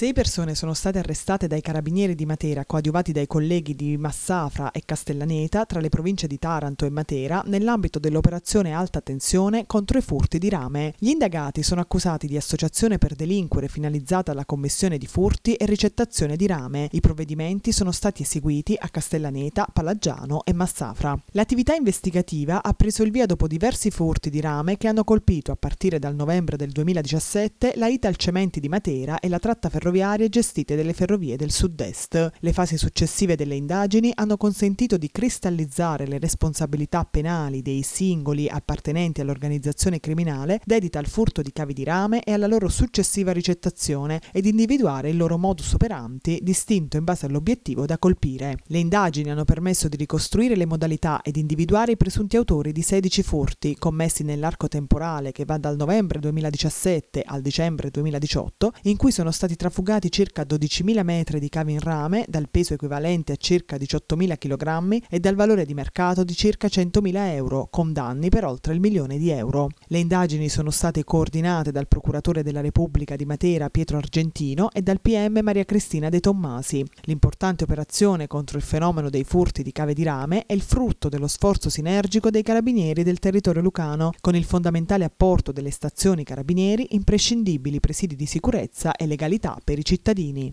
Sei persone sono state arrestate dai carabinieri di Matera, coadiuvati dai colleghi di Massafra e Castellaneta, tra le province di Taranto e Matera, nell'ambito dell'operazione Alta Tensione contro i furti di rame. Gli indagati sono accusati di associazione per delinquere finalizzata alla commissione di furti e ricettazione di rame. I provvedimenti sono stati eseguiti a Castellaneta, Palaggiano e Massafra. L'attività investigativa ha preso il via dopo diversi furti di rame che hanno colpito, a partire dal novembre del 2017, la Italcementi di Matera e la tratta ferroviaria ferroviarie gestite delle ferrovie del sud-est. Le fasi successive delle indagini hanno consentito di cristallizzare le responsabilità penali dei singoli appartenenti all'organizzazione criminale dedita al furto di cavi di rame e alla loro successiva ricettazione ed individuare il loro modus operandi distinto in base all'obiettivo da colpire. Le indagini hanno permesso di ricostruire le modalità ed individuare i presunti autori di 16 furti commessi nell'arco temporale che va dal novembre 2017 al dicembre 2018 in cui sono stati trafugati fugati circa 12.000 metri di cavi in rame, dal peso equivalente a circa 18.000 kg e dal valore di mercato di circa 100.000 euro, con danni per oltre il milione di euro. Le indagini sono state coordinate dal procuratore della Repubblica di Matera Pietro Argentino e dal PM Maria Cristina De Tommasi. L'importante operazione contro il fenomeno dei furti di cave di rame è il frutto dello sforzo sinergico dei carabinieri del territorio lucano, con il fondamentale apporto delle stazioni carabinieri, imprescindibili presidi di sicurezza e legalità per i cittadini.